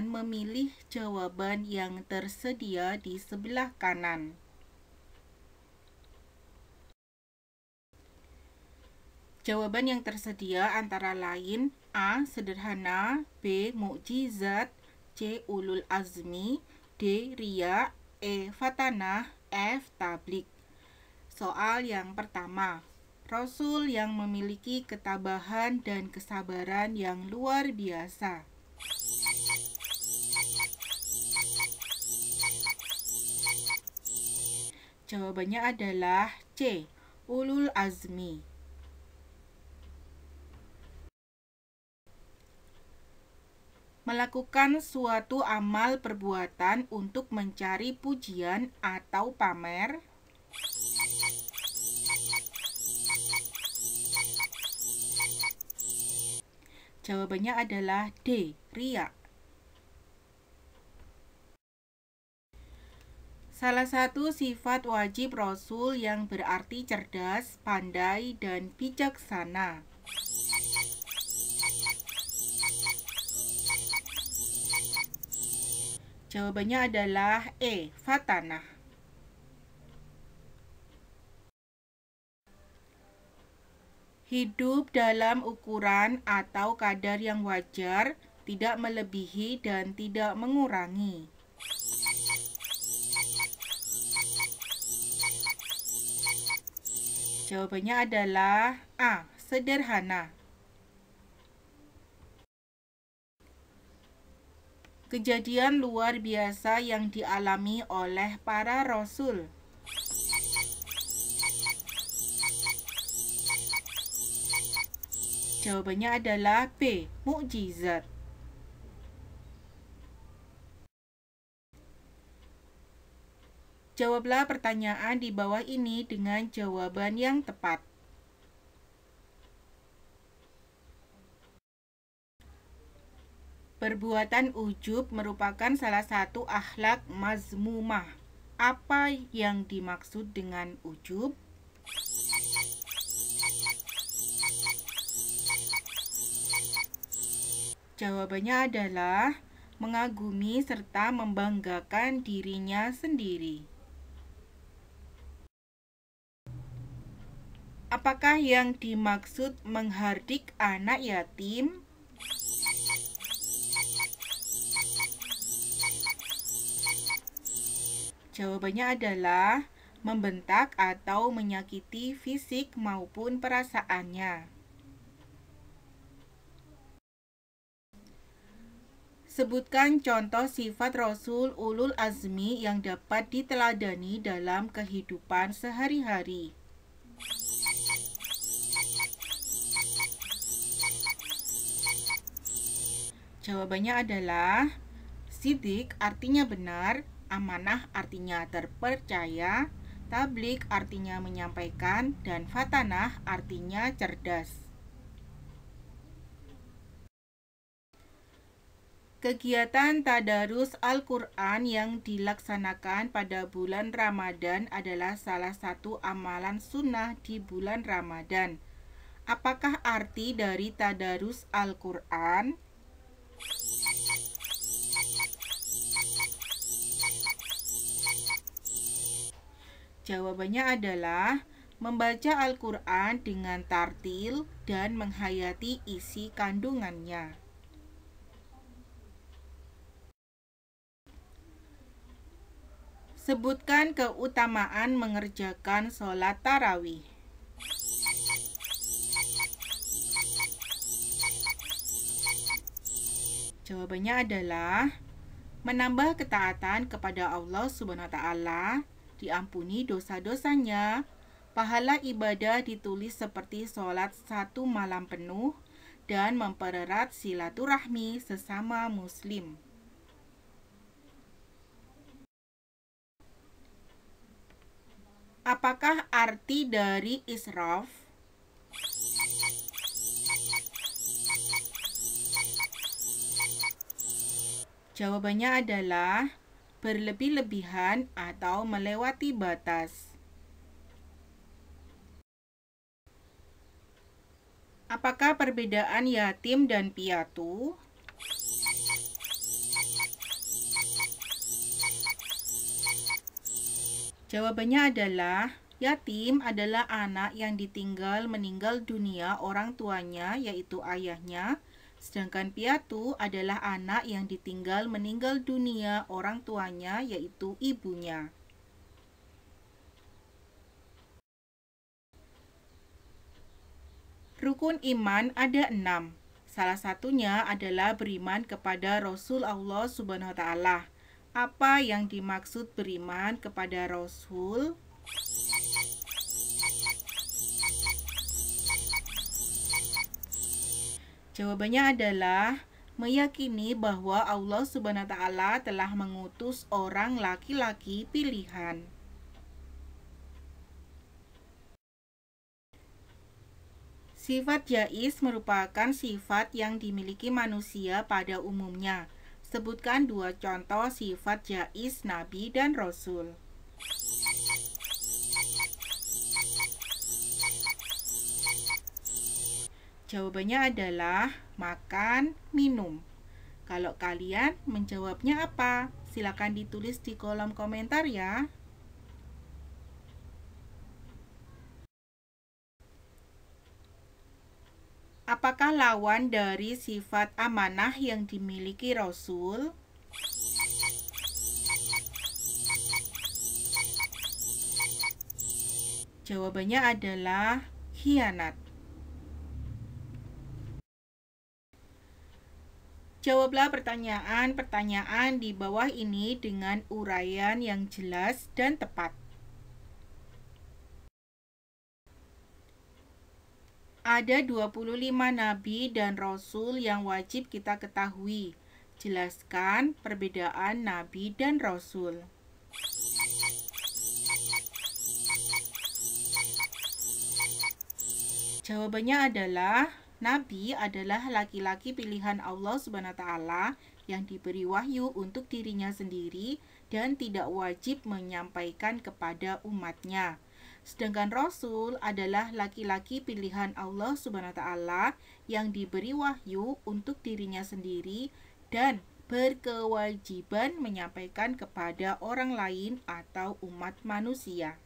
dengan memilih jawaban yang tersedia di sebelah kanan. Jawaban yang tersedia antara lain A. Sederhana B. Mukjizat C. Ulul Azmi D. Ria E. Fatanah F. Tablik Soal yang pertama Rasul yang memiliki ketabahan dan kesabaran yang luar biasa Jawabannya adalah C. Ulul Azmi. Melakukan suatu amal perbuatan untuk mencari pujian atau pamer. Jawabannya adalah D. Riak. Salah satu sifat wajib Rasul yang berarti cerdas, pandai, dan bijaksana. Jawabannya adalah E. Fatanah. Hidup dalam ukuran atau kadar yang wajar, tidak melebihi dan tidak mengurangi. Jawabannya adalah A. Sederhana. Kejadian luar biasa yang dialami oleh para rasul. Jawabannya adalah B. Mukjizat. Jawablah pertanyaan di bawah ini dengan jawaban yang tepat. Perbuatan ujub merupakan salah satu akhlak mazmumah. Apa yang dimaksud dengan ujub? Jawabannya adalah mengagumi serta membanggakan dirinya sendiri. Apakah yang dimaksud menghardik anak yatim? Jawabannya adalah membentak atau menyakiti fisik maupun perasaannya. Sebutkan contoh sifat Rasul Ulul Azmi yang dapat diteladani dalam kehidupan sehari-hari. Jawabannya adalah sidik artinya benar, amanah artinya terpercaya, tablik artinya menyampaikan, dan fatanah artinya cerdas. Kegiatan Tadarus Al-Quran yang dilaksanakan pada bulan Ramadan adalah salah satu amalan sunnah di bulan Ramadan. Apakah arti dari Tadarus Al-Quran? Jawabannya adalah membaca Al-Quran dengan tartil dan menghayati isi kandungannya. Sebutkan keutamaan mengerjakan sholat tarawih. Jawabannya adalah menambah ketaatan kepada Allah Subhanahu wa taala diampuni dosa-dosanya. Pahala ibadah ditulis seperti sholat satu malam penuh dan mempererat silaturahmi sesama muslim. Apakah arti dari israf? Jawabannya adalah berlebih-lebihan atau melewati batas. Apakah perbedaan yatim dan piatu? Jawabannya adalah yatim adalah anak yang ditinggal meninggal dunia orang tuanya yaitu ayahnya Sedangkan piatu adalah anak yang ditinggal meninggal dunia orang tuanya yaitu ibunya. Rukun iman ada enam. Salah satunya adalah beriman kepada Rasul Allah Subhanahu wa Ta'ala. Apa yang dimaksud beriman kepada Rasul? Jawabannya adalah meyakini bahwa Allah Subhanahu wa taala telah mengutus orang laki-laki pilihan. Sifat jais merupakan sifat yang dimiliki manusia pada umumnya. Sebutkan dua contoh sifat jais nabi dan rasul. Jawabannya adalah makan, minum. Kalau kalian menjawabnya apa? Silakan ditulis di kolom komentar ya. Apakah lawan dari sifat amanah yang dimiliki Rasul? Jawabannya adalah hianat. Jawablah pertanyaan-pertanyaan di bawah ini dengan uraian yang jelas dan tepat. Ada 25 nabi dan rasul yang wajib kita ketahui. Jelaskan perbedaan nabi dan rasul. Jawabannya adalah Nabi adalah laki-laki pilihan Allah Subhanahu taala yang diberi wahyu untuk dirinya sendiri dan tidak wajib menyampaikan kepada umatnya. Sedangkan Rasul adalah laki-laki pilihan Allah Subhanahu taala yang diberi wahyu untuk dirinya sendiri dan berkewajiban menyampaikan kepada orang lain atau umat manusia.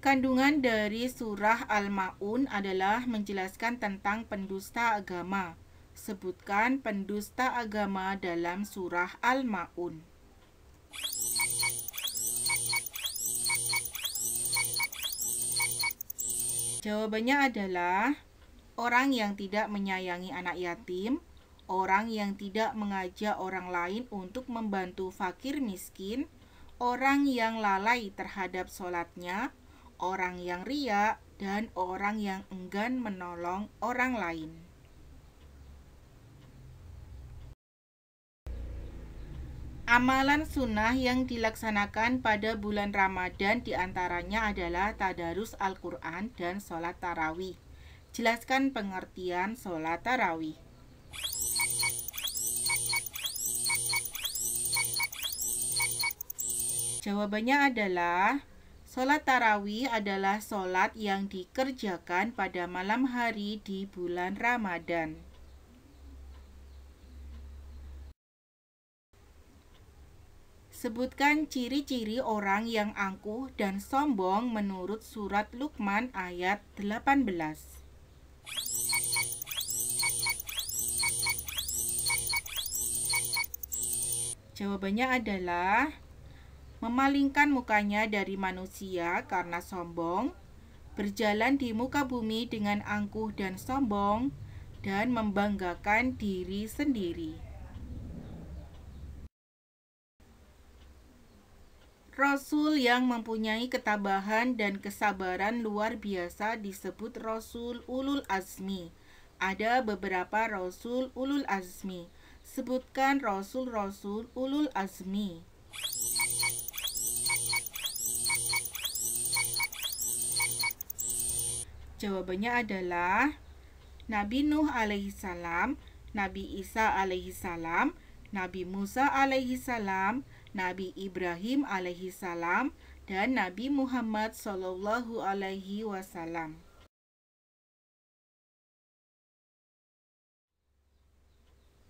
Kandungan dari surah Al-Ma'un adalah menjelaskan tentang pendusta agama. Sebutkan pendusta agama dalam surah Al-Ma'un. Jawabannya adalah orang yang tidak menyayangi anak yatim, orang yang tidak mengajak orang lain untuk membantu fakir miskin, orang yang lalai terhadap sholatnya, orang yang ria, dan orang yang enggan menolong orang lain. Amalan sunnah yang dilaksanakan pada bulan Ramadan diantaranya adalah tadarus Al-Quran dan sholat tarawih. Jelaskan pengertian sholat tarawih. Jawabannya adalah Sholat tarawih adalah sholat yang dikerjakan pada malam hari di bulan Ramadan. Sebutkan ciri-ciri orang yang angkuh dan sombong menurut surat Luqman ayat 18. Jawabannya adalah memalingkan mukanya dari manusia karena sombong, berjalan di muka bumi dengan angkuh dan sombong, dan membanggakan diri sendiri. Rasul yang mempunyai ketabahan dan kesabaran luar biasa disebut Rasul Ulul Azmi. Ada beberapa Rasul Ulul Azmi. Sebutkan Rasul-Rasul Ulul Azmi. Jawabannya adalah Nabi Nuh alaihissalam, Nabi Isa alaihissalam, Nabi Musa alaihissalam, Nabi Ibrahim alaihissalam, dan Nabi Muhammad sallallahu alaihi wasallam.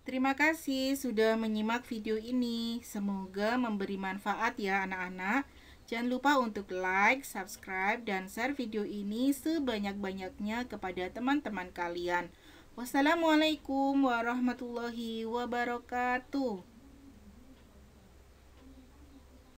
Terima kasih sudah menyimak video ini. Semoga memberi manfaat ya anak-anak. Jangan lupa untuk like, subscribe, dan share video ini sebanyak-banyaknya kepada teman-teman kalian. Wassalamualaikum warahmatullahi wabarakatuh.